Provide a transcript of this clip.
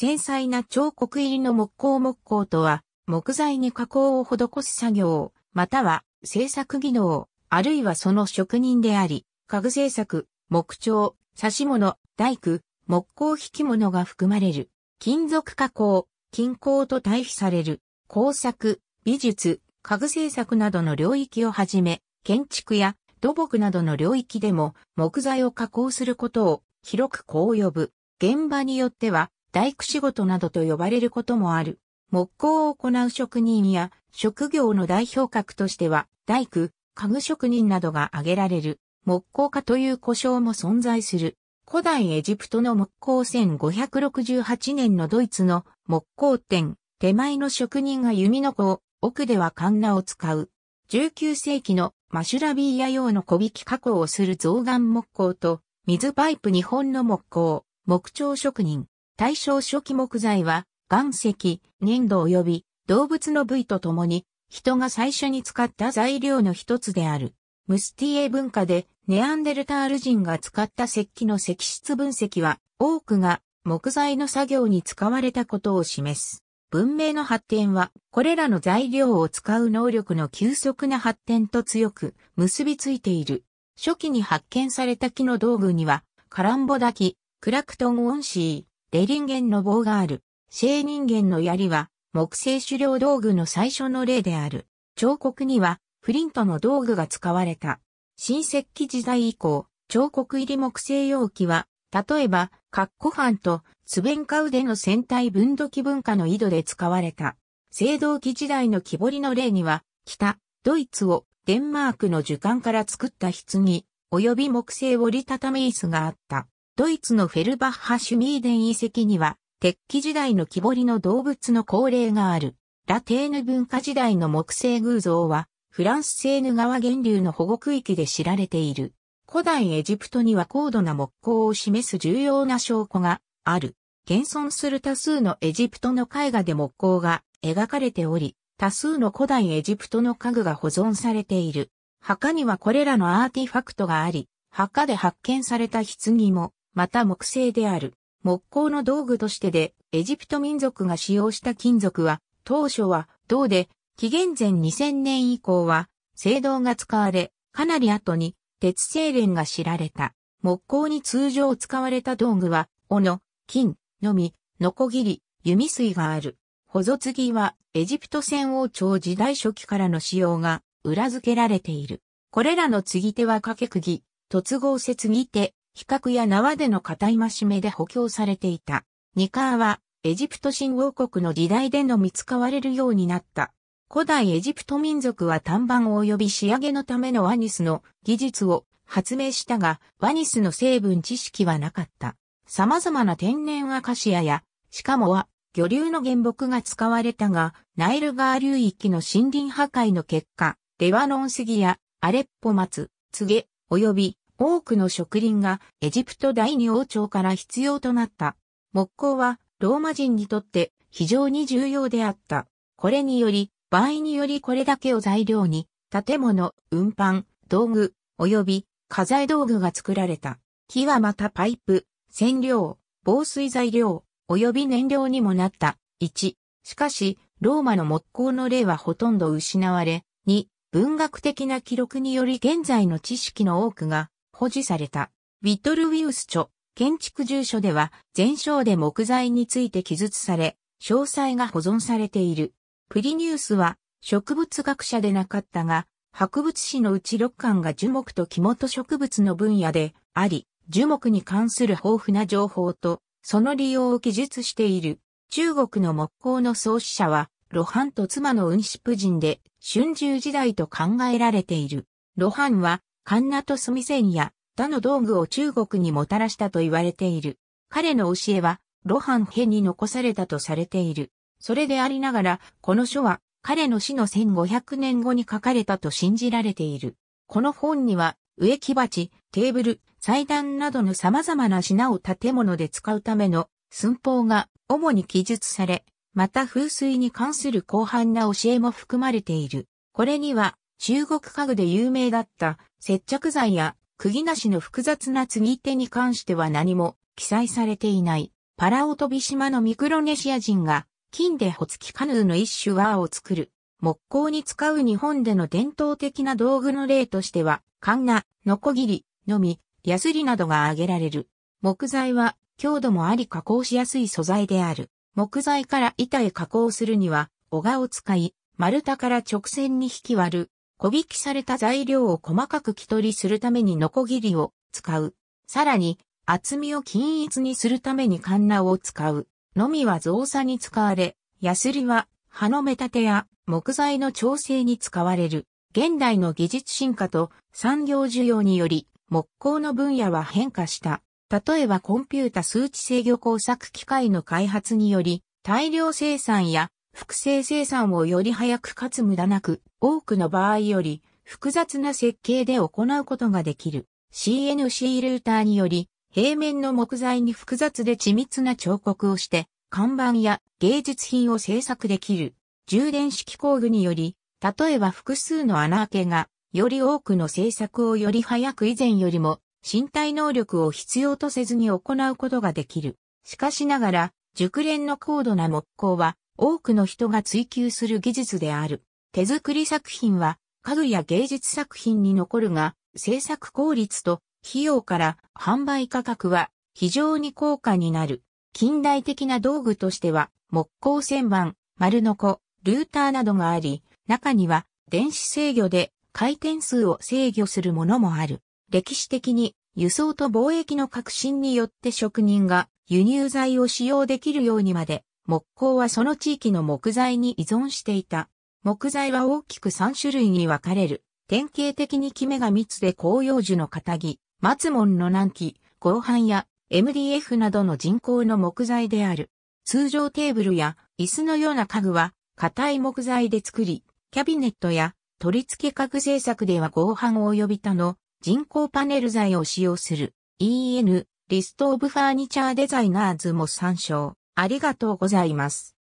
繊細な彫刻入りの木工木工とは、木材に加工を施す作業、または製作技能、あるいはその職人であり、家具製作、木彫、刺物、大工、木工引き物が含まれる。金属加工、金工と対比される、工作、美術、家具製作などの領域をはじめ、建築や土木などの領域でも木材を加工することを広くこう呼ぶ。現場によっては大工仕事などと呼ばれることもある。木工を行う職人や職業の代表格としては、大工、家具職人などが挙げられる。木工家という呼称も存在する。古代エジプトの木工1568年のドイツの木工店、手前の職人が弓の子を、奥ではカンナを使う。19世紀のマシュラビーヤ用の小引き加工をする象眼木工と、水パイプ日本の木工、木彫職人、大正初期木材は、岩石、粘土及び動物の部位とともに、人が最初に使った材料の一つである。ムスティエ文化でネアンデルタール人が使った石器の石質分析は多くが木材の作業に使われたことを示す。文明の発展はこれらの材料を使う能力の急速な発展と強く結びついている。初期に発見された木の道具にはカランボダキ、クラクトン・オンシー、レゲンの棒がある。聖人間の槍は、木製狩猟道具の最初の例である。彫刻には、フリントの道具が使われた。新石器時代以降、彫刻入り木製容器は、例えば、カッコハンとスベンカウデの戦隊分度器文化の井戸で使われた。青銅器時代の木彫りの例には、北、ドイツをデンマークの樹幹から作った棺、及び木製折りたたみ椅子があった。ドイツのフェルバッハ・シュミーデン遺跡には、鉄器時代の木彫りの動物の恒例がある。ラテーヌ文化時代の木製偶像は、フランスセーヌ川源流の保護区域で知られている。古代エジプトには高度な木工を示す重要な証拠がある。現存する多数のエジプトの絵画で木工が描かれており、多数の古代エジプトの家具が保存されている。墓にはこれらのアーティファクトがあり、墓で発見された棺もまた木製である。木工の道具としてで、エジプト民族が使用した金属は、当初は銅で、紀元前2000年以降は、青銅が使われ、かなり後に鉄製錬が知られた。木工に通常使われた道具は、斧、金、のみ、のこぎり、弓水がある。ほぞ継ぎは、エジプト戦王朝時代初期からの使用が裏付けられている。これらの継ぎ手は掛け釘、突合継ぎ手、比較や縄での固いましめで補強されていた。ニカーは、エジプト新王国の時代でのみ使われるようになった。古代エジプト民族は短板及び仕上げのためのワニスの技術を発明したが、ワニスの成分知識はなかった。様々な天然アカシアや、しかもは、魚流の原木が使われたが、ナイル川流域の森林破壊の結果、レバノン杉やアレッポ松、ツゲ、及び多くの植林がエジプト第二王朝から必要となった。木工はローマ人にとって非常に重要であった。これにより、場合によりこれだけを材料に、建物、運搬、道具、及び家財道具が作られた。木はまたパイプ、染料、防水材料、及び燃料にもなった。1、しかし、ローマの木工の例はほとんど失われ、2、文学的な記録により現在の知識の多くが保持された。ビィトルウィウス著、建築住所では、全章で木材について記述され、詳細が保存されている。プリニュースは、植物学者でなかったが、博物誌のうち6巻が樹木と木元植物の分野であり、樹木に関する豊富な情報と、その利用を記述している。中国の木工の創始者は、露伴と妻のウンシプ人で、春秋時代と考えられている。露伴は、カンナとスミセンや他の道具を中国にもたらしたと言われている。彼の教えは、露伴家に残されたとされている。それでありながら、この書は、彼の死の1500年後に書かれたと信じられている。この本には、植木鉢、テーブル、祭壇などの様々な品を建物で使うための寸法が主に記述され、また風水に関する広範な教えも含まれている。これには中国家具で有名だった接着剤や釘なしの複雑な継ぎ手に関しては何も記載されていない。パラオトビ島のミクロネシア人が金でホツキカヌーの一種ワーを作る。木工に使う日本での伝統的な道具の例としては、カンナ、ノコギリ、ノミ、ヤスリなどが挙げられる。木材は強度もあり加工しやすい素材である。木材から板へ加工するには、小がを使い、丸太から直線に引き割る、小引きされた材料を細かく切取りするためにノコギリを使う。さらに、厚みを均一にするためにカンナを使う。のみは造作に使われ、ヤスリは葉の目立てや木材の調整に使われる。現代の技術進化と産業需要により、木工の分野は変化した。例えばコンピュータ数値制御工作機械の開発により、大量生産や複製生産をより早くかつ無駄なく、多くの場合より複雑な設計で行うことができる。CNC ルーターにより、平面の木材に複雑で緻密な彫刻をして、看板や芸術品を制作できる。充電式工具により、例えば複数の穴開けが、より多くの制作をより早く以前よりも、身体能力を必要とせずに行うことができる。しかしながら、熟練の高度な木工は、多くの人が追求する技術である。手作り作品は家具や芸術作品に残るが、制作効率と費用から販売価格は非常に高価になる。近代的な道具としては木工旋盤、丸のコ、ルーターなどがあり、中には電子制御で回転数を制御するものもある。歴史的に輸送と貿易の革新によって職人が輸入材を使用できるようにまで木工はその地域の木材に依存していた。木材は大きく3種類に分かれる。典型的に木目が密で広葉樹の片木、松門の南紀、合板や MDF などの人工の木材である。通常テーブルや椅子のような家具は硬い木材で作り、キャビネットや取り付け家具製作では合板及び他の人工パネル材を使用する EN リストオブファーニチャーデザイナーズも参照。ありがとうございます。